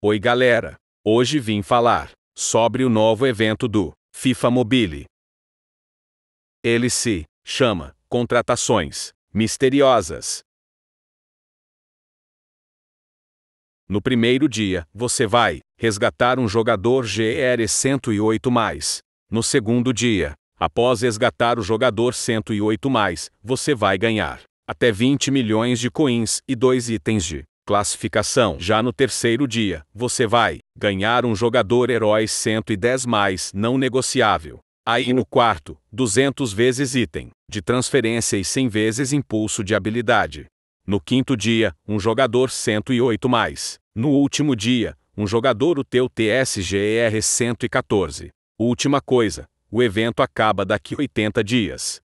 Oi galera, hoje vim falar sobre o novo evento do FIFA Mobile. Ele se chama Contratações Misteriosas. No primeiro dia, você vai resgatar um jogador GR 108 mais. No segundo dia, após resgatar o jogador 108 mais, você vai ganhar até 20 milhões de coins e dois itens de Classificação: Já no terceiro dia, você vai ganhar um jogador herói 110 mais, não negociável. Aí no quarto, 200 vezes item de transferência e 100 vezes impulso de habilidade. No quinto dia, um jogador 108 mais. No último dia, um jogador o teu TSGR 114. Última coisa, o evento acaba daqui 80 dias.